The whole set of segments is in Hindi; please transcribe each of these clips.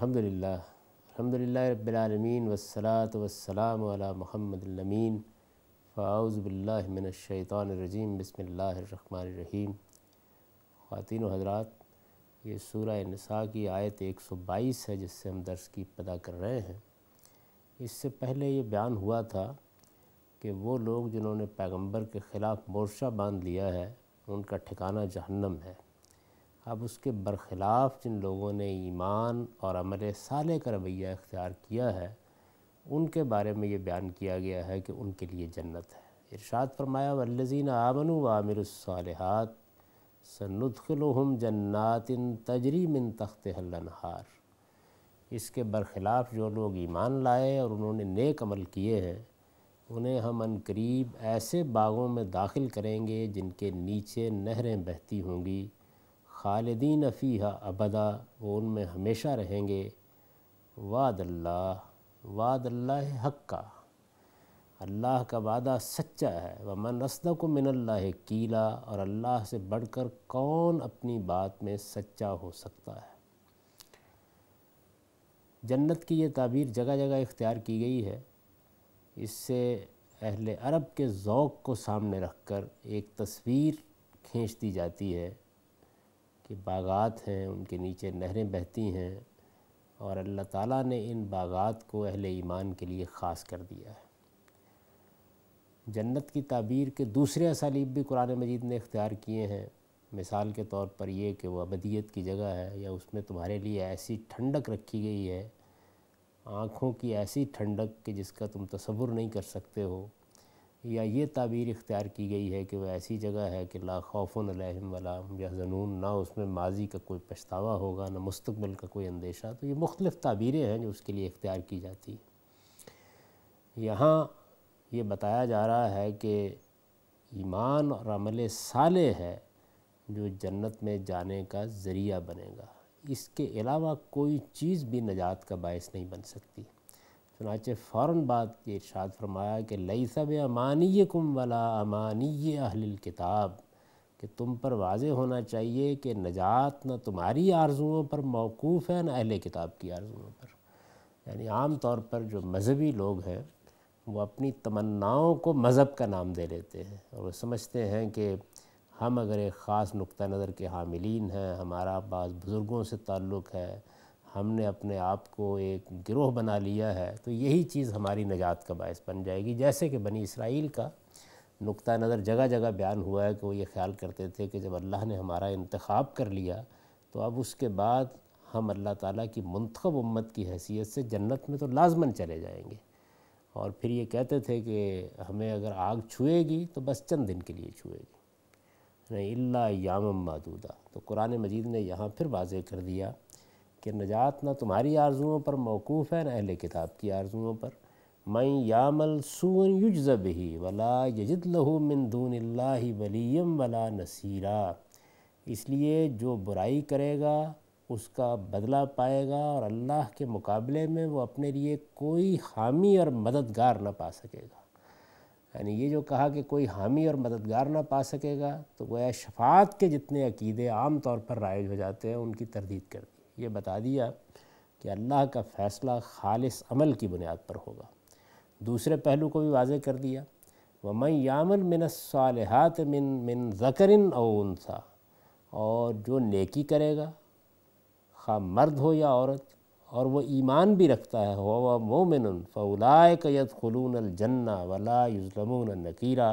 अल्हम्दुलिल्लाह अल्हम्दुलिल्लाह रब्बिलालमीन वस्सलात वस्सलाम अला मोहम्मद अमीन फ़ाउज़बिल्लिमिनशैतानरजीम बसमीम ख़वातिन हजरात ये सूरह नसा की आयत 122 है जिससे हम दर्स की पता कर रहे हैं इससे पहले ये बयान हुआ था कि वो लोग जिन्होंने पैगंबर के ख़िलाफ़ मोर्चा बांध लिया है उनका ठिकाना जहन्नम है अब उसके बरखिलाफ़ जिन लोगों ने ईमान और अमल साले का रवैया इख्तियार किया है उनके बारे में ये बयान किया गया है कि उनके लिए जन्नत है इर्शाद फरमाया वल्लजीन आमनु वामिलसालहत सनुदखलहम जन्नातिन तजरी मिन तख्त हलनहार इसके बरखिलाफ़ जो लोग ईमान लाए और उन्होंने नेक अमल किए हैं उन्हें हम अनकरीब ऐसे बागों में दाखिल करेंगे जिनके नीचे नहरें बहती होंगी खालदीन फ़ीहा अबदा वो उनमें हमेशा रहेंगे वाद अल्लाह वाद अल्लाह हक का अल्लाह का वादा सच्चा है व मन को मिनल्ला कीला और अल्लाह से बढ़कर कौन अपनी बात में सच्चा हो सकता है जन्नत की ये ताबीर जगह जगह इख्तियार की गई है इससे अहल अरब के ओक़ को सामने रख कर एक तस्वीर खींच दी जाती है कि बागात हैं उनके नीचे नहरें बहती हैं और अल्लाह ताला ने इन बागात को अहले ईमान के लिए ख़ास कर दिया है जन्नत की ताबीर के दूसरे असालीब भी कुरान मजीद ने इख्तियार किए हैं मिसाल के तौर पर यह कि वह अबदियत की जगह है या उसमें तुम्हारे लिए ऐसी ठंडक रखी गई है आँखों की ऐसी ठंडक कि जिसका तुम तस्वुर नहीं कर सकते हो या ये ताबीर इख्तियार की गई है कि वह ऐसी जगह है कि ला खौफन अलहम या जनून ना उसमें माजी का कोई पछतावा होगा ना मुस्तबिल का कोई अंदेशा तो ये मुख्तलिफ़ ताबीरें हैं जो उसके लिए इख्तियार की जाती हैं यहाँ ये बताया जा रहा है कि ईमान और अमल साल है जो जन्नत में जाने का ज़रिया बनेगा इसके अलावा कोई चीज़ भी नजात का बायस नहीं बन सकती चनाचे फ़ौर बाद ये इर्शाद फरमाया कि लई सब अमानी कुम वाला अमानी अहल किताब कि तुम पर वाज होना चाहिए कि नजात ना तुम्हारी आर्जुओं पर मौकूफ़ है ना अहल किताब की आर्जुओं पर यानी आम तौर पर जो मजहबी लोग हैं वो अपनी तमन्नाओं को मज़हब का नाम दे लेते हैं और वो समझते हैं कि हम अगर एक ख़ास नुक़ नज़र के हामिलीन हैं हमारा बाज़ बुज़ुर्गों से ताल्लुक़ है हमने अपने आप को एक गिरोह बना लिया है तो यही चीज़ हमारी नजात का बायस बन जाएगी जैसे कि बनी इसराइल का नुक़ नज़र जगह जगह बयान हुआ है कि वो ये ख्याल करते थे कि जब अल्लाह ने हमारा इंतखब कर लिया तो अब उसके बाद हम अल्लाह ताला की मंतखब उम्मत की हैसियत से जन्नत में तो लाजमन चले जाएंगे और फिर ये कहते थे कि हमें अगर आग छुएगी तो बस चंद दिन के लिए छुएगी नहीं अल्ला याम मादूदा तो कुरान मजीद ने यहाँ फिर वाज कर दिया कि नजात ना तुम्हारी आर्ज़ुओं पर मौकूफ़ है ना अहले किताब की आर्ज़ुओं पर मैं यामल सून युजब ही वला यजद लहू मिन दून वलीम वला नसीरा इसलिए जो बुराई करेगा उसका बदला पाएगा और अल्लाह के मुकाबले में वो अपने लिए कोई हामी और मददगार ना पा सकेगा यानी ये जो कहा कि कोई हामी और मददगार ना पा सकेगा तो गोया शफात के जितने अकीदे आम तौर पर राइज हो जाते हैं उनकी तरदीद कर दी ये बता दिया कि अल्लाह का फ़ैसला खालिस अमल की बुनियाद पर होगा दूसरे पहलू को भी वाज कर दिया व मैं यामल मिन सालहत मिन मिन ज़करिन ओन था और जो नेकी करेगा खा मर्द हो या औरत और वह ईमान भी रखता है हो व मोमिन फ़लाय कैद खलून अलजन्ना वला युजलमून नकीरा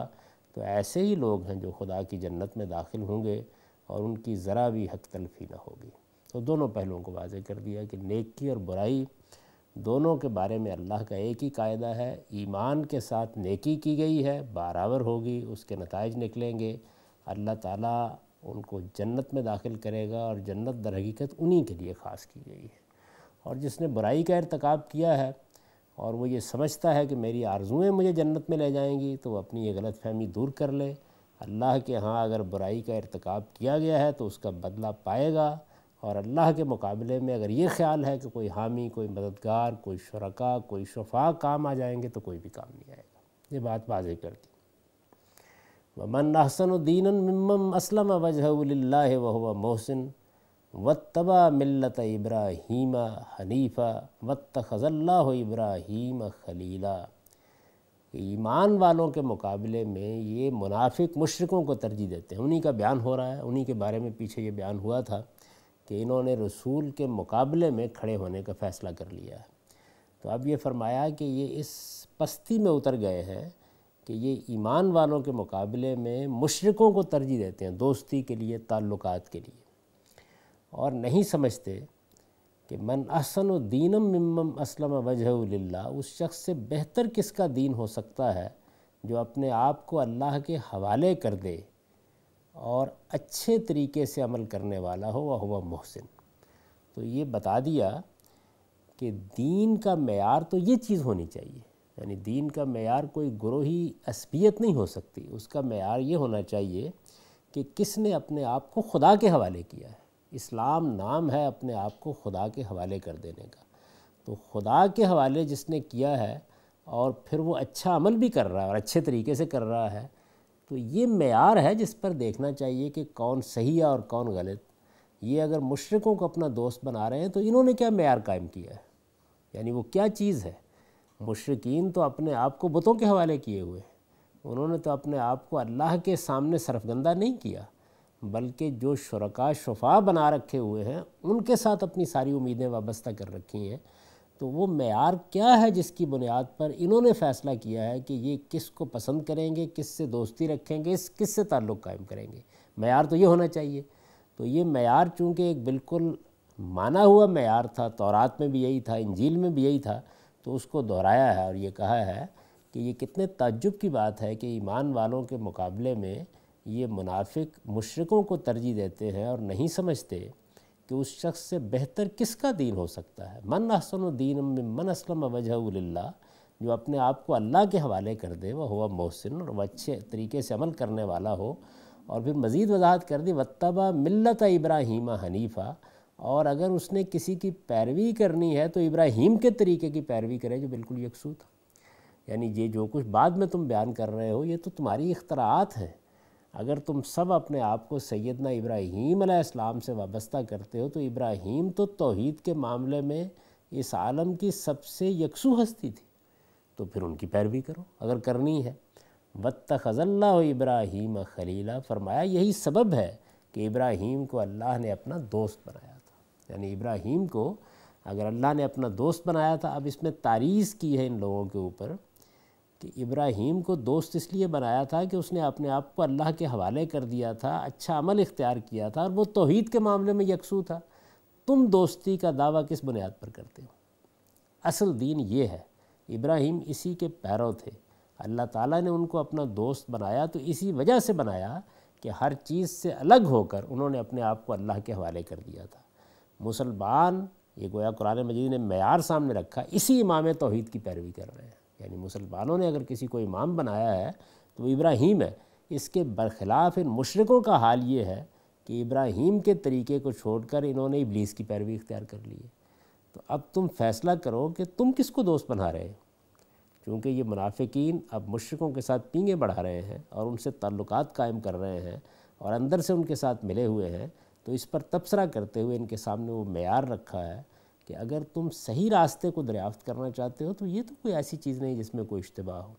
तो ऐसे ही लोग हैं जो खुदा की जन्नत में दाखिल होंगे और उनकी ज़रा भी हक तलफी न होगी तो दोनों पहलुओं को वाजे कर दिया कि नेकी और बुराई दोनों के बारे में अल्लाह का एक ही कायदा है ईमान के साथ नेकी की गई है बराबर होगी उसके नतज निकलेंगे अल्लाह ताला उनको जन्नत में दाखिल करेगा और जन्नत दर हकीकत उन्हीं के लिए ख़ास की गई है और जिसने बुराई का इरतकब किया है और वो ये समझता है कि मेरी आरज़ुएँ मुझे जन्नत में ले जाएंगी तो वो अपनी ये गलत फहमी दूर कर ले अल्लाह के यहाँ अगर बुराई का इरतकब किया गया है तो उसका बदला पाएगा और अल्लाह के मुकाबले में अगर ये ख्याल है कि कोई हामी कोई मददगार कोई शुरा कोई शफा काम आ जाएंगे तो कोई भी काम नहीं आएगा ये बात वाजे कर दी वमन अहसनुद्दीन मम असलम वजहल्ला वह मोहसिन व तबा मिलत इब्राहीम हनीफ़ा व खज़ल्ला इब्राहीम खलीला ईमान वालों के मुकाबले में ये मुनाफिक मशरकों को तरजीह देते हैं उन्हीं का बयान हो रहा है उन्हीं के बारे में पीछे ये बयान हुआ था कि इन्होंने रसूल के मुकाबले में खड़े होने का फ़ैसला कर लिया है तो अब ये फरमाया कि ये इस पस्ती में उतर गए हैं कि ये ईमान वालों के मुकाबले में मशरक़ों को तरजीह देते हैं दोस्ती के लिए ताल्लुक़ के लिए और नहीं समझते कि मन अहसन दीनम मम असलम वजह उस शख्स से बेहतर किसका दीन हो सकता है जो अपने आप को अल्लाह के हवाले कर दे और अच्छे तरीके से अमल करने वाला हो वह हुआ मोहसिन तो ये बता दिया कि दीन का मैार तो ये चीज़ होनी चाहिए यानी दीन का मैार कोई ग्रोही असबियत नहीं हो सकती उसका मैार ये होना चाहिए कि किसने अपने आप को खुदा के हवाले किया है इस्लाम नाम है अपने आप को खुदा के हवाले कर देने का तो खुदा के हवाले जिसने किया है और फिर वो अच्छा अमल भी कर रहा है और अच्छे तरीके से कर रहा है तो ये मैार है जिस पर देखना चाहिए कि कौन सही है और कौन गलत ये अगर मुशरक़ों को अपना दोस्त बना रहे हैं तो इन्होंने क्या मैार कायम किया है यानी वो क्या चीज़ है मुशरकिन तो अपने आप को बुतों के हवाले किए हुए हैं उन्होंने तो अपने आप को अल्लाह के सामने सरफगंदा नहीं किया बल्कि जो शुरा शफा बना रखे हुए हैं उनके साथ अपनी सारी उम्मीदें वाबस्ता कर रखी हैं तो वो मैार क्या है जिसकी बुनियाद पर इन्होंने फ़ैसला किया है कि ये किस को पसंद करेंगे किस से दोस्ती रखेंगे इस किस से ताल्लुक़ कायम करेंगे मैार तो ये होना चाहिए तो ये मैार चूँकि एक बिल्कुल माना हुआ मैार था तौरात में भी यही था इंजील में भी यही था तो उसको दोहराया है और ये कहा है कि ये कितने तजुब की बात है कि ईमान वालों के मुकाबले में ये मुनाफिक मशरकों को तरजीह देते हैं और नहीं समझते कि उस शख्स से बेहतर किसका दीन हो सकता है मन असन दीन में मन असलम वजह जो अपने आप को अल्लाह के हवाले कर दे वह हुआ मोहसिन और वह अच्छे तरीके से अमल करने वाला हो और फिर मज़ीद वजाहत कर दी वतबा मिलत इब्राहिम हनीफ़ा और अगर उसने किसी की पैरवी करनी है तो इब्राहीम के तरीके की पैरवी करे जो बिल्कुल यकसू था यानी ये जो कुछ बाद में तुम बयान कर रहे हो ये तो तुम्हारी इख्तरात हैं अगर तुम सब अपने आप को सैदना इब्राहीम इस्लाम से वाबस्ता करते हो तो इब्राहीम तो तोहद के मामले में इस आलम की सबसे यकसू हस्ती थी तो फिर उनकी पैरवी करो अगर करनी है वत खजल्ला इब्राहीम खलीला फरमाया यही सबब है कि इब्राहीम को अल्लाह ने अपना दोस्त बनाया था यानी इब्राहीम को अगर अल्लाह ने अपना दोस्त बनाया था अब इसमें तारीज़ की है इन लोगों के ऊपर कि इब्राहीम को दोस्त इसलिए बनाया था कि उसने अपने आप को अल्लाह के हवाले कर दिया था अच्छा अमल इख्तियार किया था और वो तोहीद के मामले में यकसू था तुम दोस्ती का दावा किस बुनियाद पर करते हो असल दीन ये है इब्राहिम इसी के पैरों थे अल्लाह ताला ने उनको अपना दोस्त बनाया तो इसी वजह से बनाया कि हर चीज़ से अलग होकर उन्होंने अपने आप को अल्लाह के हवाले कर दिया था मुसलमान ये गोया कुरान मजीद ने मैार सामने रखा इसी इमाम तोहद की पैरवी कर रहे हैं यानी मुसलमानों ने अगर किसी को इमाम बनाया है तो वो इब्राहीम है इसके बरखिलाफ़ इन मशरक़ों का हाल ये है कि इब्राहीम के तरीके को छोड़कर इन्होंने इब्लीस की पैरवी इख्तियार कर ली है तो अब तुम फैसला करो कि तुम किसको दोस्त बना रहे हो क्योंकि ये मुनाफिकीन अब मशरक़ों के साथ पींगे बढ़ा रहे हैं और उनसे ताल्लुक़ कायम कर रहे हैं और अंदर से उनके साथ मिले हुए हैं तो इस पर तबसरा करते हुए इनके सामने वो मैार रखा है कि अगर तुम सही रास्ते को दरियाफ्त करना चाहते हो तो ये तो कोई ऐसी चीज़ नहीं जिसमें कोई इश्तबा हो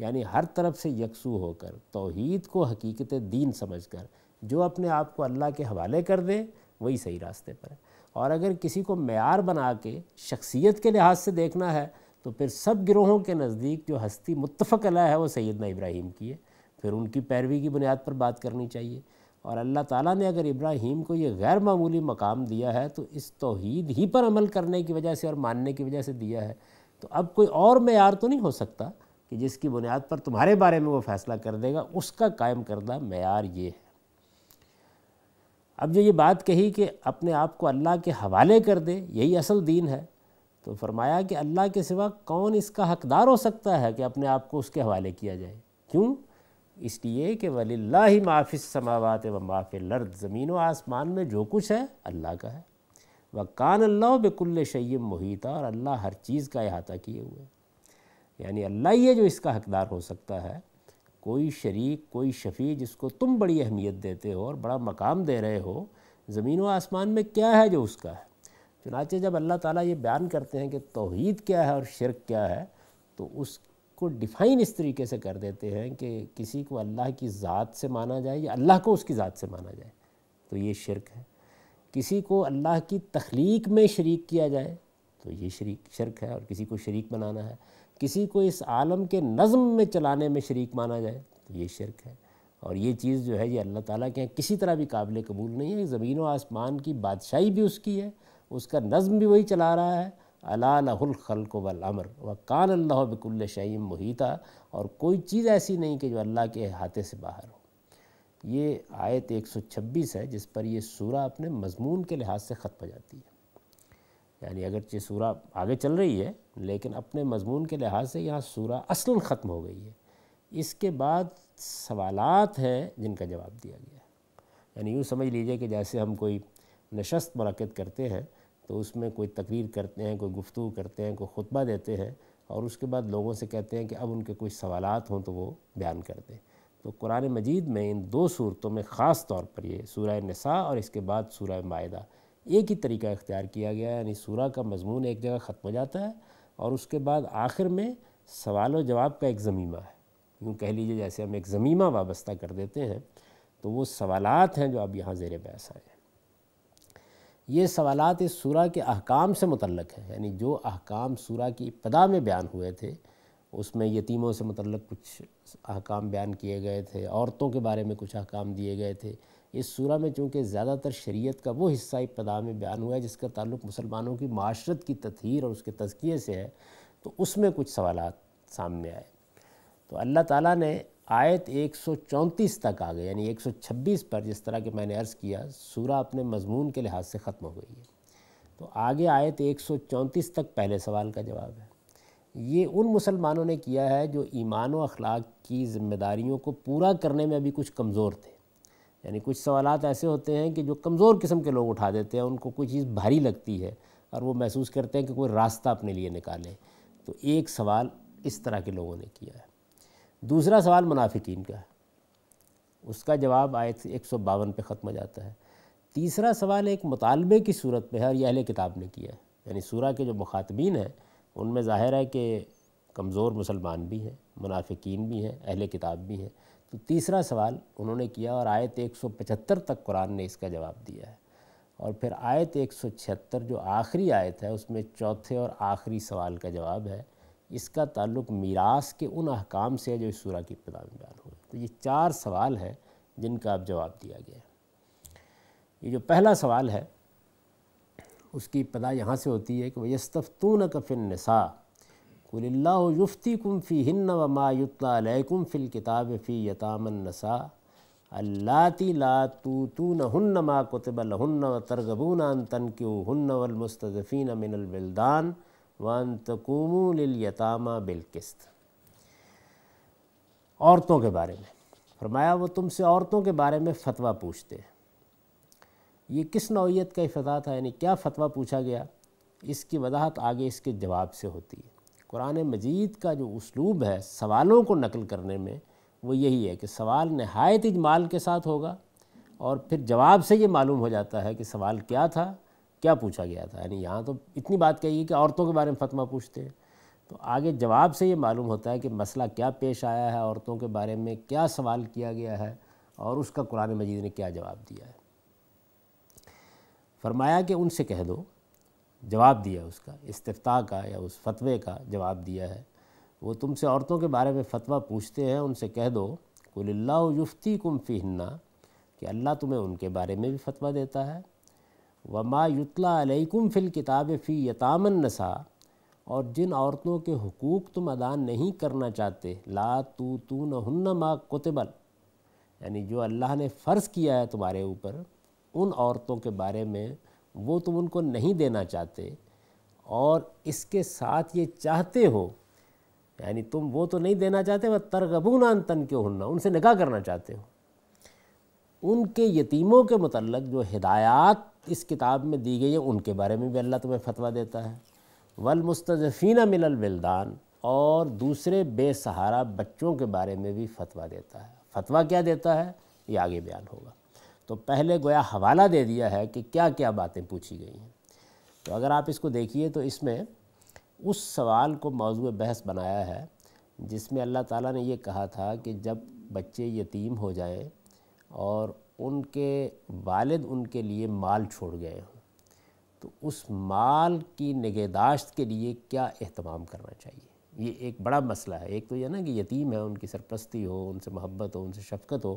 यानी हर तरफ से यकसू होकर तोहीद को हकीकत दीन समझ कर जो अपने आप को अल्लाह के हवाले कर दे वही सही रास्ते पर है और अगर किसी को मैार बना के शख्सियत के लिहाज से देखना है तो फिर सब गिरोहों के नज़दीक जो हस्ती मुतफ़ अला है वो सैदना इब्राहिम की है फिर उनकी पैरवी की बुनियाद पर बात करनी चाहिए और अल्लाह ताला ने अगर इब्राहिम को यह गैर मामूली मकाम दिया है तो इस तोहद ही पर अमल करने की वजह से और मानने की वजह से दिया है तो अब कोई और मैार तो नहीं हो सकता कि जिसकी बुनियाद पर तुम्हारे बारे में वो फ़ैसला कर देगा उसका कायम करदा मैार ये है अब जो ये बात कही कि अपने आप को अल्लाह के हवाले कर दे यही असल दीन है तो फरमाया कि अल्लाह के सिवा कौन इसका हकदार हो सकता है कि अपने आप को उसके हवाले किया जाए क्यों इसलिए कि वल्ला ही माफ़ समावत व माफ़ लर्द ज़मीन व आसमान में जो कुछ है अल्लाह का है व कान अल्लाह बेकुल्ल शैम मुहिता और अल्लाह हर चीज़ का अहाता किए हुए यानी अल्लाह ही है जो इसका हकदार हो सकता है कोई शरीक कोई शफ़ी जिसको तुम बड़ी अहमियत देते हो और बड़ा मकाम दे रहे हो ज़मीन व आसमान में क्या है जो उसका है चुनाचे जब अल्लाह ताला ये बयान करते हैं कि तोहहीद क्या है और शिरक क्या है तो उस को डिफाइन इस तरीके से कर देते हैं कि किसी को अल्लाह की ज़ात से माना जाए या अल्लाह को उसकी ज़ात से माना जाए तो ये शिरक है किसी को अल्लाह की तख्लीक में शरीक किया जाए तो ये शरीक शर्क है और किसी को शरीक बनाना है किसी को इस आलम के नज़म में चलाने में शरीक माना जाए तो ये शिरक है और ये चीज़ जो है ये अल्लाह ताला के यहाँ किसी तरह भी काबिल कबूल नहीं है ज़मीन व आसमान की बादशाही भी उसकी है उसका नज़म भी वही चला रहा है अलाखल वल अमर व कान अल्लाह बिकुल्ल शहीम मुहिता और कोई चीज़ ऐसी नहीं कि जो अल्लाह के हाथे से बाहर हो ये आयत 126 है जिस पर ये सूरा अपने मजमून के लिहाज से ख़त्म हो जाती है यानी ये सूरा आगे चल रही है लेकिन अपने मजमून के लिहाज से यहाँ सूरा असल ख़त्म हो गई है इसके बाद सवालात हैं जिनका जवाब दिया गया यानी यूँ समझ लीजिए कि जैसे हम कोई नशस्त मरक़द करते हैं तो उसमें कोई तकरीर करते हैं कोई गुफ्तु करते हैं कोई खुतबा देते हैं और उसके बाद लोगों से कहते हैं कि अब उनके कोई सवाल हों तो वो बयान कर दें तो कुरान मजीद में इन दो सूरतों में ख़ास तौर पर ये सूर नसा और इसके बाद सूर माहा एक ही तरीका इख्तियार किया गया है यानी सूर का मजमून एक जगह ख़त्म हो जाता है और उसके बाद आखिर में सवाल व जवाब का एक ज़मीमा है यूँ कह लीजिए जैसे हम एक ज़मीमा वाबस्ता कर देते हैं तो वो सवालात हैं जो अब यहाँ ज़ेर बहस आए हैं ये सवालत इस सूरा के अहकाम से मुतलक हैं यानी जो अहकाम सूरा की इब्तदा में बयान हुए थे उसमें यतीमों से मतलब कुछ अहकाम बयान किए गए थे औरतों के बारे में कुछ अहकाम दिए गए थे इस सूरह में चूँकि ज़्यादातर शरीयत का वो हिस्सा इब्तदा में बयान हुआ है जिसका ताल्लुक मुसलमानों की माशरत की तथहर और उसके तजकिए से है तो उसमें कुछ सवाल सामने आए तो अल्लाह ताला ने आयत 134 तक आ गए यानी 126 पर जिस तरह के मैंने अर्ज़ किया सूरा अपने मजमून के लिहाज से ख़त्म हो गई है तो आगे आयत 134 तक पहले सवाल का जवाब है ये उन मुसलमानों ने किया है जो ईमान व अखलाक की जिम्मेदारियों को पूरा करने में अभी कुछ कमज़ोर थे यानी कुछ सवाल ऐसे होते हैं कि जो कमज़ोर किस्म के लोग उठा देते हैं उनको कोई चीज़ भारी लगती है और वो महसूस करते हैं कि कोई रास्ता अपने लिए निकालें तो एक सवाल इस तरह के लोगों ने किया है दूसरा सवाल मुनाफिकीन का है उसका जवाब आयत एक सौ बावन पर ख़त्म हो जाता है तीसरा सवाल एक मुतालबे की सूरत पर है और यह अहल किताब ने किया है यानी सूरा के जो मुखातबीन हैं उनमें ज़ाहिर है कि कमज़ोर मुसलमान भी हैं मुनाफिकीन भी हैं अहल किताब भी हैं तो तीसरा सवाल उन्होंने किया और आयत एक सौ पचहत्तर तक कुरान ने इसका जवाब दिया है और फिर आयत एक सौ छिहत्तर जो आखिरी आयत है उसमें चौथे और आखिरी सवाल का जवाब है इसका ताल्लुक मीरास के उन अहकाम से है जो इस सूरा की इब्तदा में बयान हुए तो ये चार सवाल है जिनका अब जवाब दिया गया है ये जो पहला सवाल है उसकी इब्तदा यहाँ से होती है कि वस्तफ़तून कफ़िन नसा कुल्ला युफ्ती कुम फ़ी हिन्न व मायुतलाकुम फ़िल किताब फ़ी यतामन नसा अल्लाती ला तूतून हन्न मा कुतबल हन्न व तरगबून तन क्यू हन्न वलमस्तफ़ीन वन तकूमू लिलयतामा बिलकिस्त औरतों के बारे में फरमाया वो तुमसे औरतों के बारे में फतवा पूछते हैं ये किस नौीयत का फतवा था यानी क्या फतवा पूछा गया इसकी वजाहत आगे इसके जवाब से होती है कुरान मजीद का जो उसलूब है सवालों को नकल करने में वो यही है कि सवाल नहायत इजमाल के साथ होगा और फिर जवाब से ये मालूम हो जाता है कि सवाल क्या था क्या पूछा गया था यानी यहाँ तो इतनी बात कही कि औरतों के बारे में फतवा पूछते हैं तो आगे जवाब से ये मालूम होता है कि मसला क्या पेश आया है औरतों के बारे में क्या सवाल किया गया है और उसका कुरान मजीद ने क्या जवाब दिया है फरमाया कि उनसे कह दो जवाब दिया उसका इस्तफ़ा का या उस फतवे का जवाब दिया है वो तुमसे औरतों के बारे में फतवा पूछते हैं उनसे कह दो कुल्ला युफ्ती कुम फ़िहन्ना कि अल्लाह तुम्हें उनके बारे में भी फतवा देता है वमा युतला अलैकुम फ़िल किताब फ़ी यतामन नसा और जिन औरतों के हकूक़ तुम अदा नहीं करना चाहते ला तू तू न हन्न माँ कुतबल यानी जो अल्लाह ने फ़र्ज़ किया है तुम्हारे ऊपर उन औरतों के बारे में वो तुम उनको नहीं देना चाहते और इसके साथ ये चाहते हो यानी तुम वो तो नहीं देना चाहते वह तरगबूनान तन के हन्ना उनसे निकाह करना चाहते हो उनके यतीमों के मतलब जो हिदायत इस किताब में दी गई है उनके बारे में भी अल्लाह तुम्हें फतवा देता है वल मुस्तफ़ीना मिलल बिल्दान और दूसरे बेसहारा बच्चों के बारे में भी फतवा देता है फतवा क्या देता है ये आगे बयान होगा तो पहले गोया हवाला दे दिया है कि क्या क्या बातें पूछी गई हैं तो अगर आप इसको देखिए तो इसमें उस सवाल को मौजू बहस बनाया है जिसमें अल्लाह ताला ने ये कहा था कि जब बच्चे यतीम हो जाएं और उनके वालिद उनके लिए माल छोड़ गए हों तो उस माल की निगहदाश्त के लिए क्या अहतमाम करना चाहिए ये एक बड़ा मसला है एक तो यह ना कि यतीम है उनकी सरपरस्ती हो उनसे मोहब्बत हो उनसे शफकत हो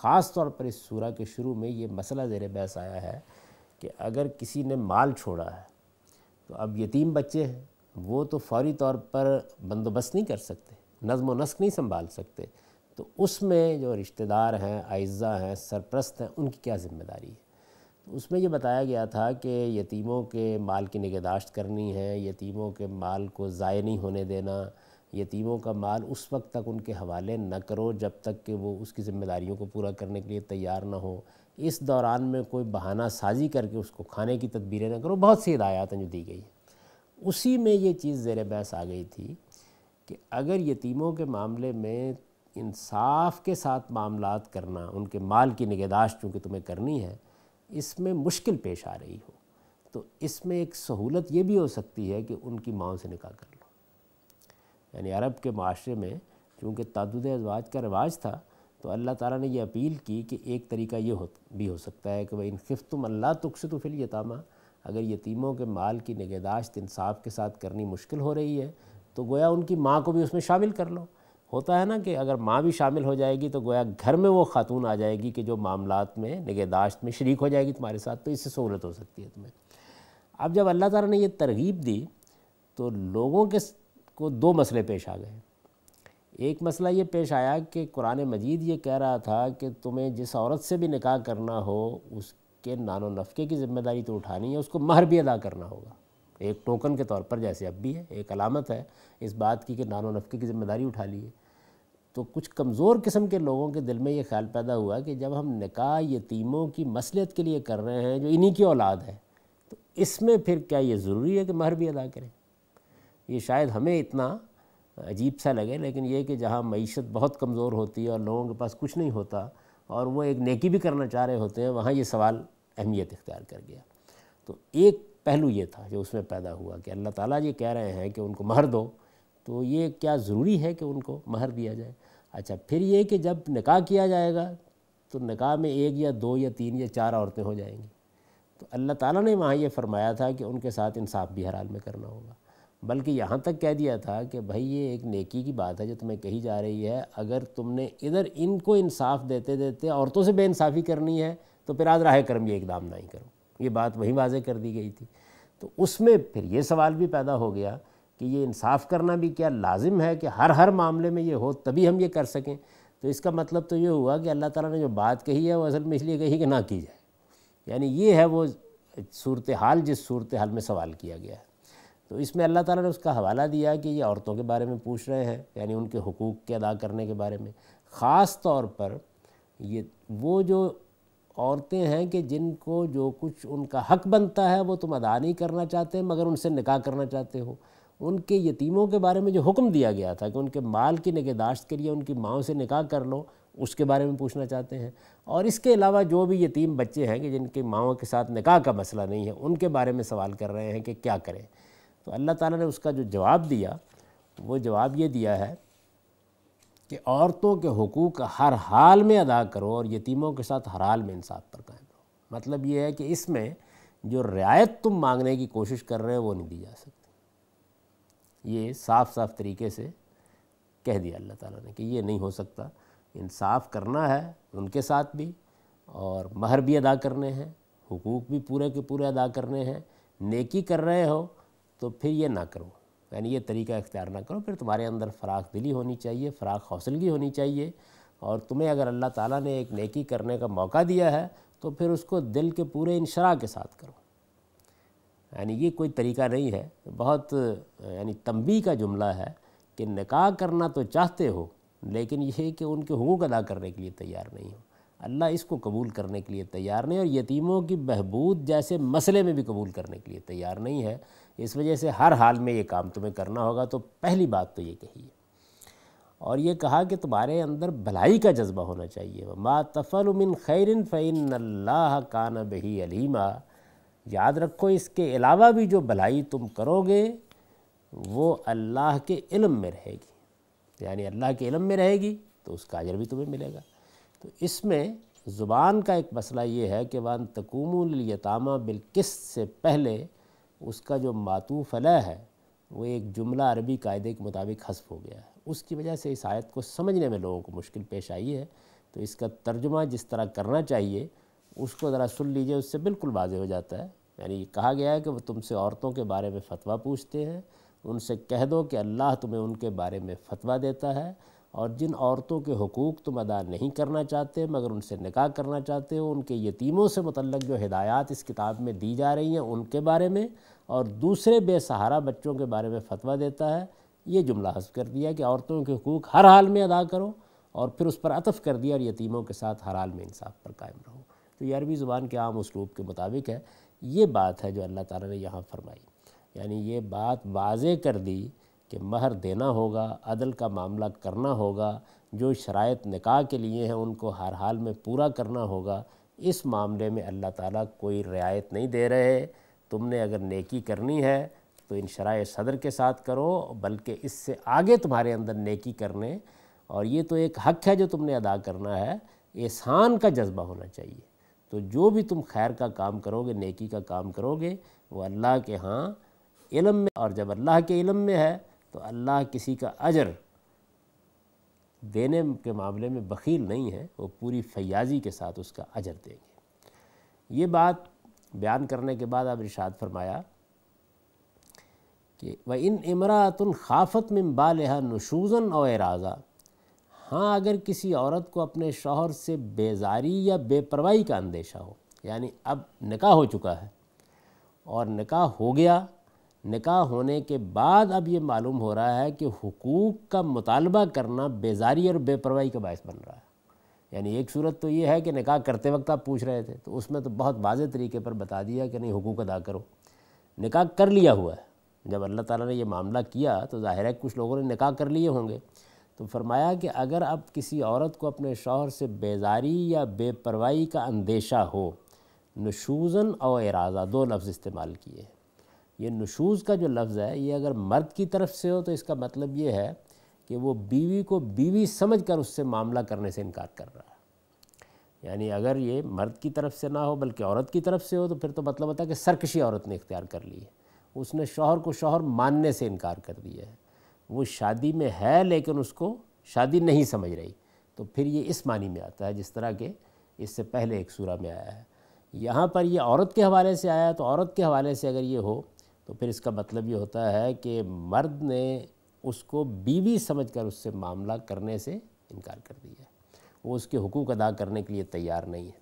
ख़ास तौर पर इस सूरा के शुरू में ये मसला ज़ेर बहस आया है कि अगर किसी ने माल छोड़ा है तो अब यतीम बच्चे हैं वो तो फौरी तौर पर बंदोबस्त नहीं कर सकते नज़म व नस्क नहीं संभाल सकते तो उसमें जो रिश्तेदार हैं आइज़ा हैं सरप्रस्त हैं उनकी क्या ज़िम्मेदारी है तो उसमें ये बताया गया था कि यतीमों के माल की निगहदाश्त करनी है यतीमों के माल को ज़ाय नहीं होने देना यतीमों का माल उस वक्त तक उनके हवाले न करो जब तक कि वो उसकी ज़िम्मेदारियों को पूरा करने के लिए तैयार ना हो इस दौरान में कोई बहाना साजी करके उसको खाने की तदबीरें ना करो बहुत सी हिदायत जो दी गई उसी में ये चीज़ ज़ेर बहस आ गई थी कि अगर यतीमों के मामले में इंसाफ के साथ मामला करना उनके माल की निगहदाश्त चूँकि तुम्हें करनी है इसमें मुश्किल पेश आ रही हो तो इसमें एक सहूलत ये भी हो सकती है कि उनकी माओ से निकाह कर लो यानी अरब के माशरे में चूँकि तद अजवाज का रिवाज था तो अल्लाह ताला ने यह अपील की कि एक तरीका ये हो भी हो सकता है कि भाई इन खिफ तुम अल्लाह तुक्स तो फिल यतामा अगर यतीमों के माल की निगहदाश्त इंसाफ के साथ करनी मुश्किल हो रही है तो गोया उनकी माँ को भी उसमें शामिल कर लो होता है ना कि अगर माँ भी शामिल हो जाएगी तो गोया घर में वो खातून आ जाएगी कि जो मामलात में निगहदाश्त में शरीक हो जाएगी तुम्हारे साथ तो इससे सहूलत हो सकती है तुम्हें अब जब अल्लाह ताला ने ये तरगीब दी तो लोगों के को दो मसले पेश आ गए एक मसला ये पेश आया कि कुरान मजीद ये कह रहा था कि तुम्हें जिस औरत से भी निकाह करना हो उसके नानो नफ़े की ज़िम्मेदारी तो उठानी है उसको महर भी अदा करना होगा एक टोकन के तौर पर जैसे अब भी है एक अलामत है इस बात की कि नानो नफके की जिम्मेदारी उठा ली है तो कुछ कमज़ोर किस्म के लोगों के दिल में ये ख्याल पैदा हुआ कि जब हम निकाह यतीमों की मसलियत के लिए कर रहे हैं जो इन्हीं की औलाद है तो इसमें फिर क्या ये ज़रूरी है कि महर भी अदा करें ये शायद हमें इतना अजीब सा लगे लेकिन ये कि जहाँ मीशत बहुत कमज़ोर होती है और लोगों के पास कुछ नहीं होता और वो एक नेकी भी करना चाह रहे होते हैं वहाँ ये सवाल अहमियत इख्तियार कर गया तो एक पहलू ये था जो उसमें पैदा हुआ कि अल्लाह ताला ये कह रहे हैं कि उनको महर दो तो ये क्या ज़रूरी है कि उनको महर दिया जाए अच्छा फिर ये कि जब निकाह किया जाएगा तो निकाह में एक या दो या तीन या चार औरतें हो जाएंगी तो अल्लाह ताला ने वहाँ ये फरमाया था कि उनके साथ इंसाफ भी हर हाल में करना होगा बल्कि यहाँ तक कह दिया था कि भाई ये एक नेकी की बात है जो तुम्हें कही जा रही है अगर तुमने इधर इनको इंसाफ देते देते औरतों से बेइंसाफ़ी करनी है तो फिर आज राह करम ये इकदाम ना ही करो ये बात वहीं वाजे कर दी गई थी तो उसमें फिर ये सवाल भी पैदा हो गया कि ये इंसाफ़ करना भी क्या लाजिम है कि हर हर मामले में ये हो तभी हम ये कर सकें तो इसका मतलब तो ये हुआ कि अल्लाह ताला ने जो बात कही है वो असल में इसलिए कही कि ना की जाए यानी ये है वो सूरत हाल जिस सूरत हाल में सवाल किया गया है तो इसमें अल्लाह ताला ने उसका हवाला दिया कि ये औरतों के बारे में पूछ रहे हैं यानी उनके हकूक़ के अदा करने के बारे में ख़ास तौर पर ये वो जो औरतें हैं कि जिनको जो कुछ उनका हक बनता है वो तुम अदा नहीं करना चाहते मगर उनसे निकाह करना चाहते हो उनके यतीमों के बारे में जो हुक्म दिया गया था कि उनके माल की निगहदाश्त के लिए उनकी माओ से निकाह कर लो उसके बारे में पूछना चाहते हैं और इसके अलावा जो भी यतीम बच्चे हैं कि जिनके माओ के साथ निकाह का मसला नहीं है उनके बारे में सवाल कर रहे हैं कि क्या करें तो अल्लाह ताला ने उसका जो जवाब दिया वो जवाब ये दिया है कि औरतों के हकूक़ हर हाल में अदा करो और यतीमों के साथ हर हाल में इंसाफ पर कायम रहो मतलब ये है कि इसमें जो रियायत तुम मांगने की कोशिश कर रहे हो वो नहीं दी जा सकती ये साफ साफ तरीके से कह दिया अल्लाह ताला ने कि ये नहीं हो सकता इंसाफ करना है उनके साथ भी और महर भी अदा करने हैं हकूक़ भी पूरे के पूरे अदा करने हैं नेकी कर रहे हो तो फिर ये ना करो यानी ये तरीका इख्तियार ना करो फिर तुम्हारे अंदर फ़राख दिली होनी चाहिए फ़राख हौसलगी होनी चाहिए और तुम्हें अगर अल्लाह ताला ने एक नेकी करने का मौका दिया है तो फिर उसको दिल के पूरे इनशरा के साथ करो यानी ये कोई तरीका नहीं है बहुत यानी तंबी का जुमला है कि निकाह करना तो चाहते हो लेकिन यह कि उनके हकूक़ अदा करने के लिए तैयार नहीं हो अल्लाह इसको कबूल करने के लिए तैयार नहीं और यतीमों की बहबूद जैसे मसले में भी कबूल करने के लिए तैयार नहीं है इस वजह से हर हाल में ये काम तुम्हें करना होगा तो पहली बात तो ये कही है और ये कहा कि तुम्हारे अंदर भलाई का जज्बा होना चाहिए मा उमिन खैरिन फ़ैन अल्लाह कान बही अलीमा याद रखो इसके अलावा भी जो भलाई तुम करोगे वो अल्लाह के इलम में रहेगी यानी अल्लाह के इलम में रहेगी तो उसका अजर भी तुम्हें मिलेगा तो इसमें ज़ुबान का एक मसला ये है कि वान तकूमयतामा बिलकिस्त से पहले उसका जो मातू फला है वो एक जुमला अरबी कायदे के मुताबिक हसफ हो गया है उसकी वजह से इस आयत को समझने में लोगों को मुश्किल पेश आई है तो इसका तर्जुमा जिस तरह करना चाहिए उसको ज़रा सुन लीजिए उससे बिल्कुल वाजे हो जाता है यानी कहा गया है कि वो तुमसे औरतों के बारे में फतवा पूछते हैं उनसे कह दो कि अल्लाह तुम्हें उनके बारे में फतवा देता है और जिन औरतों के हकूक़ तुम अदा नहीं करना चाहते मगर उनसे निकाह करना चाहते हो उनके यतीमों से मतलब जो हिदायत इस किताब में दी जा रही हैं उनके बारे में और दूसरे बेसहारा बच्चों के बारे में फतवा देता है ये जुमला हंस कर दिया कि औरतों के हकूक़ हर हाल में अदा करो और फिर उस पर अतफ़ कर दिया और यतीमों के साथ हर हाल में इंसाफ पर कायम रहो तो ये अरबी ज़ुबान के आम उसलूब के मुताबिक है ये बात है जो अल्लाह ताला ने यहाँ फरमाई यानी ये बात वाज कर दी कि महर देना होगा अदल का मामला करना होगा जो शरात निकाह के लिए हैं उनको हर हाल में पूरा करना होगा इस मामले में अल्लाह ताला कोई रियायत नहीं दे रहे तुमने अगर नेकी करनी है तो इन शराय सदर के साथ करो बल्कि इससे आगे तुम्हारे अंदर नेकी करने और ये तो एक हक़ है जो तुमने अदा करना है एहसान का जज्बा होना चाहिए तो जो भी तुम खैर का काम करोगे नेकी का काम करोगे वो अल्लाह के हाँ इलम में और जब अल्लाह के इलम में है तो अल्लाह किसी का अजर देने के मामले में बखील नहीं है वो पूरी फयाजी के साथ उसका अजर देंगे ये बात बयान करने के बाद अब इरशाद फरमाया कि वह इन इमरातन खाफत में बालहा नशूज़न और एराज़ा हाँ अगर किसी औरत को अपने शोहर से बेजारी या बेपरवाही का अंदेशा हो यानी अब निकाह हो चुका है और निकाह हो गया निका होने के बाद अब ये मालूम हो रहा है कि हकूक़ का मुतालबा करना बेजारी और बेपरवाही का बायस बन रहा है यानी एक सूरत तो ये है कि निका करते वक्त आप पूछ रहे थे तो उसमें तो बहुत वाज तरीके पर बता दिया कि नहीं हकूक़ अदा करो निका कर लिया हुआ है जब अल्लाह ताला ने यह मामला किया तो ज़ाहिर है कुछ लोगों ने निका कर लिए होंगे तो फरमाया कि अगर आप किसी औरत को अपने शोहर से बेजारी या बेपरवाही का अंदेशा हो नशूज़न और एराज़ा दो लफ्ज़ इस्तेमाल किए हैं ये नशूज़ का जो लफ्ज़ है ये अगर मर्द की तरफ से हो तो इसका मतलब ये है कि वो बीवी को बीवी समझ कर उससे मामला करने से इनकार कर रहा है यानी अगर ये मर्द की तरफ से ना हो बल्कि औरत की तरफ से हो तो फिर तो मतलब होता है कि सरकशी औरत ने इख्तियार कर ली है उसने शोहर को शोहर मानने से इनकार कर दिया है वो शादी में है लेकिन उसको शादी नहीं समझ रही तो फिर ये इस मानी में आता है जिस तरह के इससे पहले एक सूरा में आया है यहाँ पर ये औरत के हवाले से आया तो औरत के हवाले से अगर ये हो तो फिर इसका मतलब ये होता है कि मर्द ने उसको बीवी समझकर उससे मामला करने से इनकार कर दिया वो उसके हुकूक अदा करने के लिए तैयार नहीं है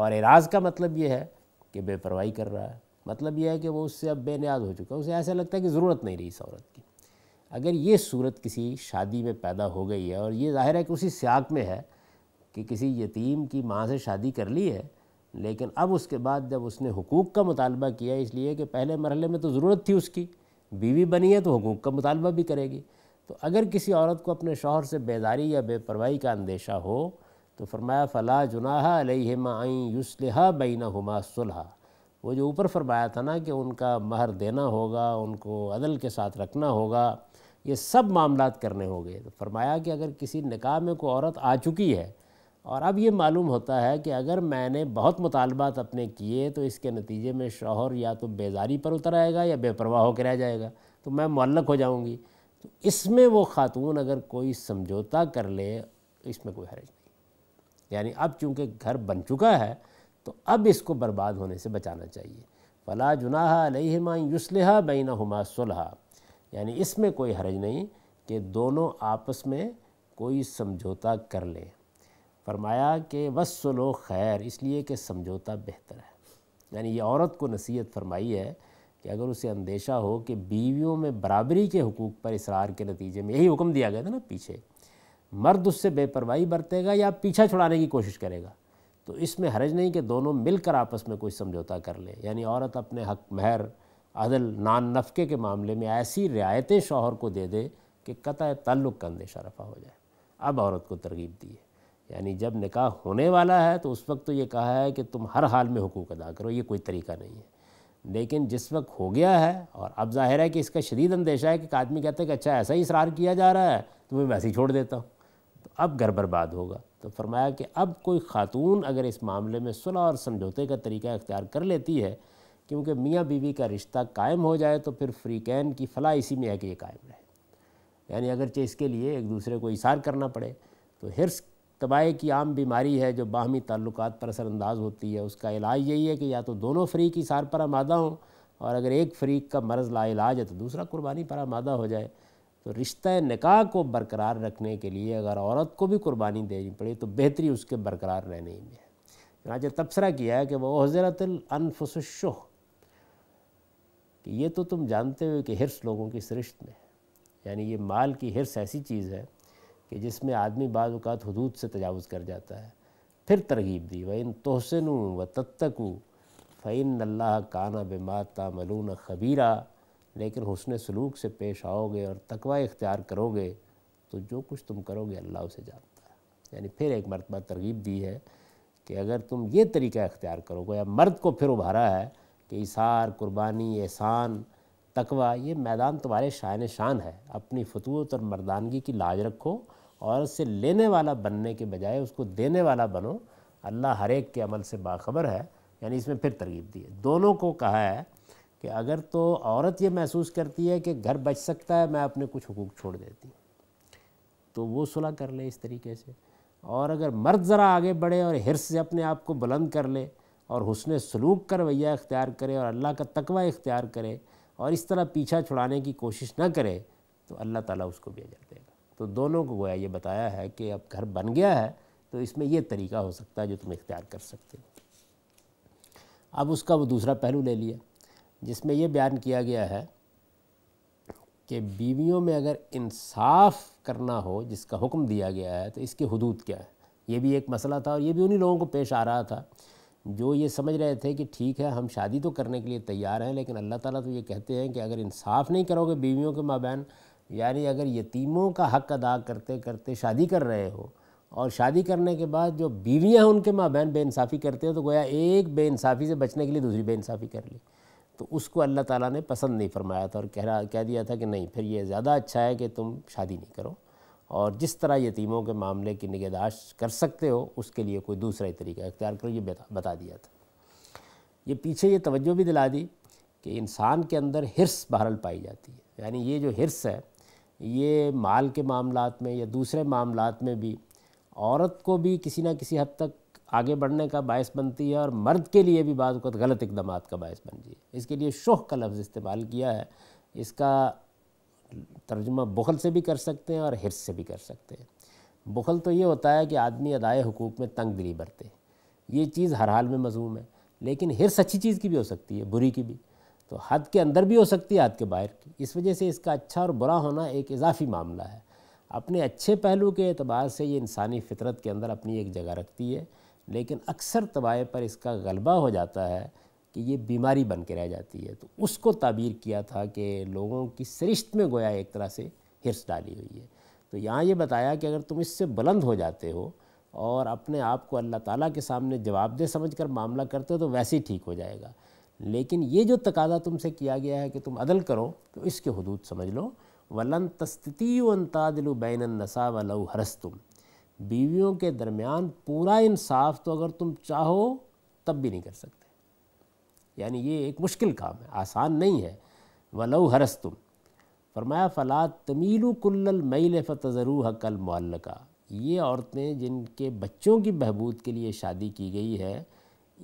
और एराज का मतलब ये है कि बेपरवाही कर रहा है मतलब यह है कि वो उससे अब बेनियाज हो चुका है उसे ऐसा लगता है कि ज़रूरत नहीं रही इस औरत की अगर ये सूरत किसी शादी में पैदा हो गई है और ये जाहिर है कि उसी सियाक में है कि किसी यतीम की माँ से शादी कर ली है लेकिन अब उसके बाद जब उसने हकूक़ का मुतालबा किया इसलिए कि पहले मरहले में तो ज़रूरत थी उसकी बीवी बनी है तो हकूक़ का मुतालबा भी करेगी तो अगर किसी औरत को अपने शोहर से बेदारी या बेपरवाही का अंदेशा हो तो फरमाया फ़ला जुनाहा अलहमा आई युसलहा बैना हमा सुलह वो जो ऊपर फरमाया था ना कि उनका महर देना होगा उनको अदल के साथ रखना होगा ये सब मामला करने होंगे तो फरमाया कि अगर किसी निका में कोई औरत आ चुकी है और अब ये मालूम होता है कि अगर मैंने बहुत मुतालबात अपने किए तो इसके नतीजे में शोहर या तो बेजारी पर उतर आएगा या बेपरवाह होकर रह जाएगा तो मैं मलक हो जाऊँगी तो इसमें वो ख़ातून अगर कोई समझौता कर ले तो इसमें कोई हरज नहीं यानी अब चूँकि घर बन चुका है तो अब इसको बर्बाद होने से बचाना चाहिए फ़ला जुनाह लमा युसलहा बैन हमा सुलहा यानी इसमें कोई हरज नहीं कि दोनों आपस में कोई समझौता कर लें फरमाया कि वसलो खैर इसलिए कि समझौता बेहतर है यानी ये औरत को नसीहत फरमाई है कि अगर उसे अंदेशा हो कि बीवियों में बराबरी के हकूक़ पर इसरार के नतीजे में यही हुक्म दिया गया था ना पीछे मर्द उससे बेपरवाही बरतेगा या पीछा छुड़ाने की कोशिश करेगा तो इसमें हरज नहीं कि दोनों मिलकर आपस में कोई समझौता कर ले यानी औरत अपने हक महर अदल नान नफ़के के मामले में ऐसी रियायतें शोहर को दे दे कि कतः तल्लुक़ का अंदेशा रफा हो जाए अब औरत को तरगीब दी है यानी जब निकाह होने वाला है तो उस वक्त तो ये कहा है कि तुम हर हाल में हकूक़ अदा करो ये कोई तरीका नहीं है लेकिन जिस वक्त हो गया है और अब जाहिर है कि इसका शदीद अंदेशा है कि आदमी कहते हैं कि अच्छा ऐसा ही इसरार किया जा रहा है तो मैं वैसे ही छोड़ देता हूँ तो अब घर बर्बाद होगा तो फरमाया कि अब कोई ख़ातून अगर इस मामले में सुलह और समझौते का तरीका इख्तियार कर लेती है क्योंकि मियाँ बीवी का रिश्ता कायम हो जाए तो फिर फ्रीकैन की फ़लाह इसी में है कि ये कायम रहे यानी अगरचे इसके लिए एक दूसरे को इशार करना पड़े तो हिरस तबाही की आम बीमारी है जो बाहमी ताल्लुक पर असरानंदाज होती है उसका इलाज यही है कि या तो दोनों फ्रीक की सार पर आमादा हों और अगर एक फ्रीक का मर्ज़ इलाज है तो दूसरा कुर्बानी पर आमादा हो जाए तो रिश्ता निकाह को बरकरार रखने के लिए अगर औरत को भी कुर्बानी देनी पड़े तो बेहतरी उसके बरकरार रहने में है चनाचे तबसरा किया है कि वह हज़रतनफसुशह कि ये तो तुम जानते हो कि हिरस लोगों की सरिश्त में यानी ये माल की हिरस ऐसी चीज़ है कि जिसमें आदमी बाज़ात हदूद से तजावज़ कर जाता है फिर तरगीब दी व इन तोहसन व तत्तक फ़ैन अल्लाह काना बेमा तामलून खबीरा लेकिन हसन सलूक से पेश आओगे और तकवा इख्तियार करोगे तो जो कुछ तुम करोगे अल्लाह उसे जानता है यानी फिर एक मरतबा तरगीब दी है कि अगर तुम ये तरीका इख्तियार करोगे या मर्द को फिर उभारा है कि इसार कुर्बानी एहसान तकवा ये मैदान तुम्हारे शान शान है अपनी फतूत और मर्दानगी की लाज रखो और उससे लेने वाला बनने के बजाय उसको देने वाला बनो अल्लाह हर एक के अमल से बाखबर है यानी इसमें फिर तरगीब दी है दोनों को कहा है कि अगर तो औरत ये महसूस करती है कि घर बच सकता है मैं अपने कुछ हकूक़ छोड़ देती हूँ तो वो सुलह कर ले इस तरीके से और अगर मर्द ज़रा आगे बढ़े और हिरस से अपने आप को बुलंद कर ले और हुसन सलूक का रवैया इख्तियार करे और अल्लाह का तकवा इख्तियार करे और इस तरह पीछा छुड़ाने की कोशिश ना करे तो अल्लाह ताला उसको भी अजर देगा तो दोनों को गोया ये बताया है कि अब घर बन गया है तो इसमें यह तरीका हो सकता है जो तुम इख्तियार कर सकते हो अब उसका वो दूसरा पहलू ले लिया जिसमें यह बयान किया गया है कि बीवियों में अगर इंसाफ करना हो जिसका हुक्म दिया गया है तो इसकी हदूद क्या है ये भी एक मसला था और ये भी उन्हीं लोगों को पेश आ रहा था जो ये समझ रहे थे कि ठीक है हम शादी तो करने के लिए तैयार हैं लेकिन अल्लाह ताला तो ये कहते हैं कि अगर इंसाफ नहीं करोगे बीवियों के माबैन यानी अगर यतीमों का हक अदा करते करते शादी कर रहे हो और शादी करने के बाद जो बीवियाँ हैं उनके माँ बहन बेानसाफ़ी करते हो तो गोया एक बेानसाफ़ी से बचने के लिए दूसरी बेानसाफ़ी कर ली तो उसको अल्लाह ताला ने पसंद नहीं फरमाया था और कह रहा कह दिया था कि नहीं फिर ये ज़्यादा अच्छा है कि तुम शादी नहीं करो और जिस तरह यतीमों के मामले की निगहदाश्त कर सकते हो उसके लिए कोई दूसरा ही तरीका इख्तियार करो ये बता दिया था ये पीछे ये तवज्जो भी दिला दी कि इंसान के अंदर हिरस बहरल पाई जाती है यानी ये जो हिरस है ये माल के मामलों में या दूसरे मामलों में भी औरत को भी किसी ना किसी हद तक आगे बढ़ने का बायस बनती है और मर्द के लिए भी बाद गलत इकदाम का बायस बनती है इसके लिए शोह का लफ्ज़ इस्तेमाल किया है इसका तर्जुमा बुखल से भी कर सकते हैं और हिरस से भी कर सकते हैं बुखल तो ये होता है कि आदमी अदाए हकूक़ में तंग दिली बरते ये चीज़ हर हाल में मज़ूम है लेकिन हिरस अच्छी चीज़ की भी हो सकती है बुरी की भी तो हद के अंदर भी हो सकती है हद के बाहर की इस वजह से इसका अच्छा और बुरा होना एक इजाफी मामला है अपने अच्छे पहलू के अतबार से ये इंसानी फितरत के अंदर अपनी एक जगह रखती है लेकिन अक्सर तबाह पर इसका गलबा हो जाता है कि ये बीमारी बन के रह जाती है तो उसको ताबीर किया था कि लोगों की सरिश्त में गोया एक तरह से हिरस डाली हुई है तो यहाँ ये बताया कि अगर तुम इससे बुलंद हो जाते हो और अपने आप को अल्लाह ताला के सामने जवाबदेह समझ कर मामला करते हो तो वैसे ही ठीक हो जाएगा लेकिन ये जो तकादा तुमसे किया गया है कि तुम अदल करो तो इसके हदूद समझ लो वलन तस्तीयतादिलु बैन नसा वलऊ हरस तुम बीवियों के दरमियान पूरा इंसाफ तो अगर तुम चाहो तब भी नहीं कर सकते यानी ये एक मुश्किल काम है आसान नहीं है वलऊ हरस तुम फरमाया फ़ला तमीलु कुल्ल मैल फ़तरू हकल मौल का ये औरतें जिनके बच्चों की बहबूद के लिए शादी की गई है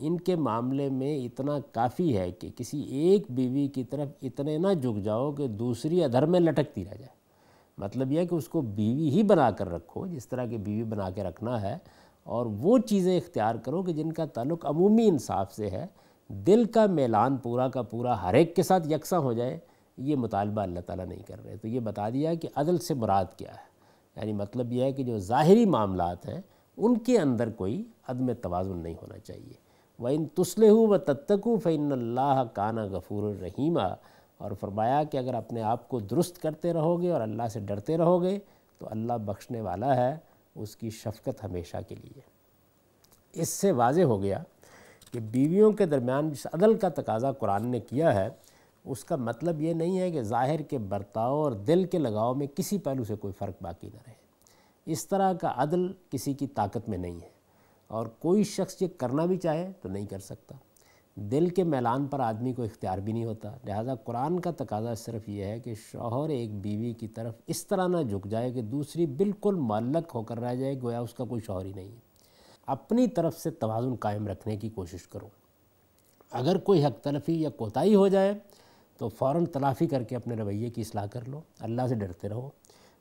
इनके मामले में इतना काफ़ी है कि किसी एक बीवी की तरफ इतने ना झुक जाओ कि दूसरी अधर में लटकती रह जाए मतलब यह कि उसको बीवी ही बना कर रखो जिस तरह की बीवी बना के रखना है और वो चीज़ें इख्तियार करो कि जिनका ताल्लुक अमूमी इंसाफ से है दिल का मेलान पूरा का पूरा हर एक के साथ यकसा हो जाए ये मुतालबा अल्लाह ताला नहीं कर रहे तो ये बता दिया कि अदल से मुराद क्या है यानी मतलब यह है कि जो ज़ाहरी मामला हैं उनके अंदर कोई अदम तोज़ुन नहीं होना चाहिए वन तस्लहू व तत्तकू फ़ैन काना गफ़ूर रहीमा और फरमाया कि अगर अपने आप को दुरुस्त करते रहोगे और अल्लाह से डरते रहोगे तो अल्लाह बख्शने वाला है उसकी शफकत हमेशा के लिए इससे वाज हो गया कि बीवियों के दरमियान जिस अदल का तकाजा कुरान ने किया है उसका मतलब ये नहीं है कि ज़ाहिर के बर्ताव और दिल के लगाव में किसी पहलू से कोई फ़र्क बाकी ना रहे इस तरह का अदल किसी की ताकत में नहीं है और कोई शख्स ये करना भी चाहे तो नहीं कर सकता दिल के मैलान पर आदमी को इख्तियार भी नहीं होता लिहाजा कुरान का तकाजा सिर्फ ये है कि शौहर एक बीवी की तरफ इस तरह ना झुक जाए कि दूसरी बिल्कुल मालक होकर रह जाए गोया उसका कोई शौहर ही नहीं है अपनी तरफ से तोज़ुन कायम रखने की कोशिश करो अगर कोई हक तलफ़ी या कोताही हो जाए तो फ़ौर तलाफ़ी करके अपने रवैये की असलाह कर लो अल्लाह से डरते रहो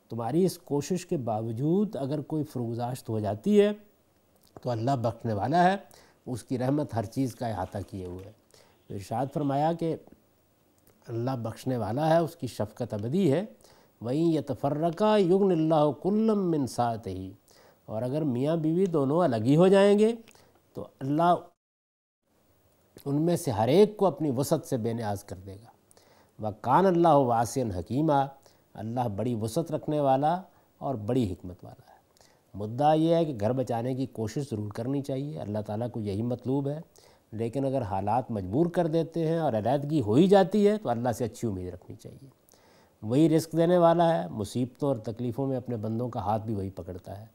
तुम्हारी इस कोशिश के बावजूद अगर कोई फ्रुगजाश्त हो जाती है तो अल्लाह बख्शने वाला है उसकी रहमत हर चीज़ का अहाता किए हुए तो इर्शाद फरमाया कि अल्लाह बख्शने वाला है उसकी शफ़क़त अबदी है वहीं यतफ़र्रका युगन कुल्लम मिन सात ही और अगर मियाँ बीवी दोनों अलग ही हो जाएंगे तो अल्लाह उनमें से हर एक को अपनी वसत से बेनियाज कर देगा व कान अल्लाह वासन हकीमा अल्लाह बड़ी वसत रखने वाला और बड़ी हमत वाला है मुद्दा ये है कि घर बचाने की कोशिश ज़रूर करनी चाहिए अल्लाह ताला को यही मतलूब है लेकिन अगर हालात मजबूर कर देते हैं और अलहदगी हो ही जाती है तो अल्लाह से अच्छी उम्मीद रखनी चाहिए वही रिस्क देने वाला है मुसीबतों और तकलीफ़ों में अपने बंदों का हाथ भी वही पकड़ता है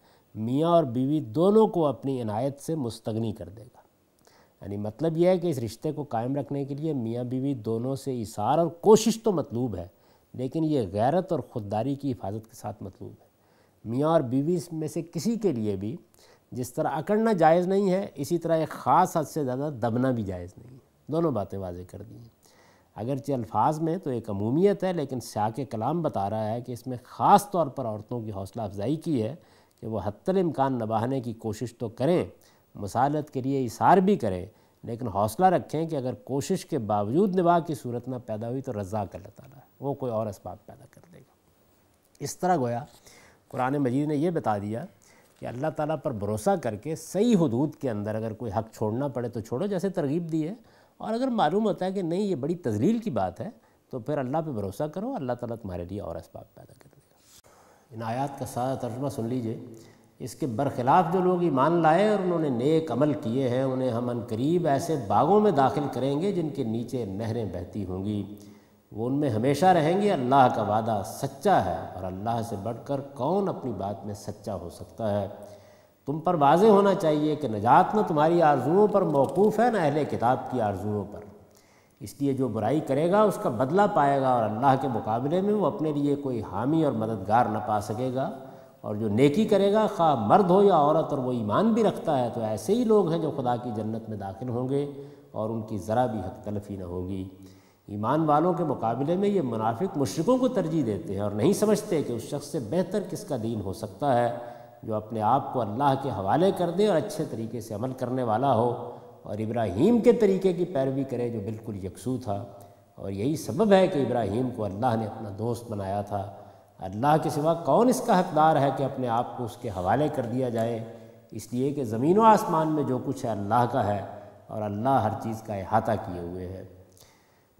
मियाँ और बीवी दोनों को अपनी इनायत से मुस्तगनी कर देगा यानी मतलब यह है कि इस रिश्ते को कायम रखने के लिए मियाँ बीवी दोनों से इशार और कोशिश तो मतलूब है लेकिन ये गैरत और ख़ुददारी की हिफाजत के साथ मतलूब है मियाँ और बीवी में से किसी के लिए भी जिस तरह अकड़ना जायज़ नहीं है इसी तरह एक ख़ास हद से ज़्यादा दबना भी जायज़ नहीं है दोनों बातें वाजे कर दी हैं अगरचे अल्फाज में तो एक अमूमियत है लेकिन श्या के कलाम बता रहा है कि इसमें ख़ास तौर पर औरतों की हौसला अफजाई की है कि वह हत्तल इम्कान नबाहने की कोशिश तो करें मसालत के लिए इशार भी करें लेकिन हौसला रखें कि अगर कोशिश के बावजूद निबाह की सूरत ना पैदा हुई तो रज़ा कर लेता वो कोई और इसबाब पैदा कर देगा इस तरह गोया कुरान मजीद ने यह बता दिया कि अल्लाह ताला पर भरोसा करके सही हदूद के अंदर अगर कोई हक़ छोड़ना पड़े तो छोड़ो जैसे तरगीब दी है और अगर मालूम होता है कि नहीं ये बड़ी तजलील की बात है तो फिर अल्लाह पर भरोसा करो अल्लाह ताला तुम्हारे लिए और इस इसबाब पैदा कर देगा इन आयात का सारा तर्जमा सुन लीजिए इसके बरखिलाफ़ जो लोग ईमान लाए और उन्होंने नेक अमल किए हैं उन्हें हम अनकरीब ऐसे बागों में दाखिल करेंगे जिनके नीचे नहरें बहती होंगी वो उनमें हमेशा रहेंगे अल्लाह का वादा सच्चा है और अल्लाह से बढ़कर कौन अपनी बात में सच्चा हो सकता है तुम पर वाज होना चाहिए कि नजात न तुम्हारी आरजुओं पर मौकूफ़ है न अहल किताब की आरजुओं पर इसलिए जो बुराई करेगा उसका बदला पाएगा और अल्लाह के मुकाबले में वो अपने लिए कोई हामी और मददगार न पा सकेगा और जो नेकी करेगा खा मर्द हो या औरत और वो ईमान भी रखता है तो ऐसे ही लोग हैं जो खुदा की जन्नत में दाखिल होंगे और उनकी ज़रा भी हक तलफी न होगी ईमान वालों के मुकाबले में ये मुनाफिक मशरकों को तरजीह देते हैं और नहीं समझते कि उस शख्स से बेहतर किसका दीन हो सकता है जो अपने आप को अल्लाह के हवाले कर दे और अच्छे तरीके से अमल करने वाला हो और इब्राहीम के तरीके की पैरवी करे जो बिल्कुल यकसू था और यही सबब है कि इब्राहिम को अल्लाह ने अपना दोस्त बनाया था अल्लाह के सिवा कौन इसका हकदार है कि अपने आप को उसके हवाले कर दिया जाए इसलिए कि ज़मीन व आसमान में जो कुछ है अल्लाह का है और अल्लाह हर चीज़ का अहाता किए हुए है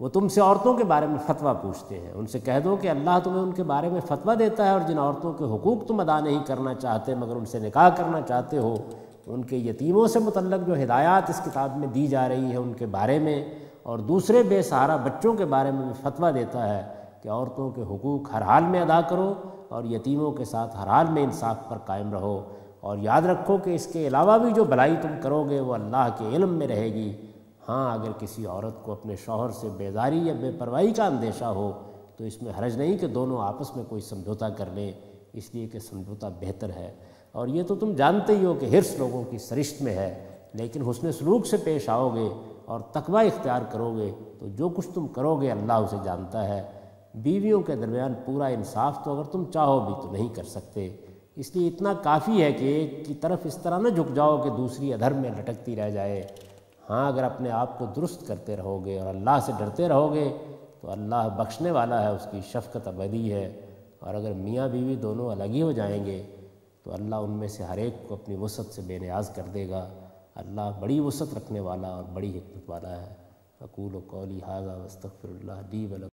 वो तुमसे औरतों के बारे में फतवा पूछते हैं उनसे कह दो कि अल्लाह तुम्हें उनके बारे में फतवा देता है और जिन औरतों के हकूक़ तुम अदा नहीं करना चाहते मगर उनसे निकाह करना चाहते हो उनके यतीमों से मुतलक जो हिदायत इस किताब में दी जा रही है उनके बारे में और दूसरे बेसहारा बच्चों के बारे में भी फतवा देता है कि औरतों के हकूक़ हर हाल में अदा करो और यतीमों के साथ हर हाल में इंसाफ पर कायम रहो और याद रखो कि इसके अलावा भी जो भलाई तुम करोगे वो अल्लाह के इल्म में रहेगी हाँ अगर किसी औरत को अपने शौहर से बेदारी या बेपरवाही का अंदेशा हो तो इसमें हर्ज नहीं कि दोनों आपस में कोई समझौता कर लें इसलिए कि समझौता बेहतर है और ये तो तुम जानते ही हो कि हिरस लोगों की सरिश्त में है लेकिन हसन सलूक से पेश आओगे और तकवा इख्तियार करोगे तो जो कुछ तुम करोगे अल्लाह उसे जानता है बीवियों के दरमियान पूरा इंसाफ तो अगर तुम चाहो भी तो नहीं कर सकते इसलिए इतना काफ़ी है कि एक की तरफ इस तरह न झुक जाओ कि दूसरी अधर में लटकती रह जाए हाँ अगर अपने आप को दुरुस्त करते रहोगे और अल्लाह से डरते रहोगे तो अल्लाह बख्शने वाला है उसकी शफ़क़त अबदी है और अगर मियाँ बीवी दोनों अलग ही हो जाएंगे तो अल्लाह उनमें से हर एक को अपनी वसत से बेनियाज कर देगा अल्लाह बड़ी वसत रखने वाला और बड़ी हमत वाला है अकूल कौली हाजा वस्तफ़िर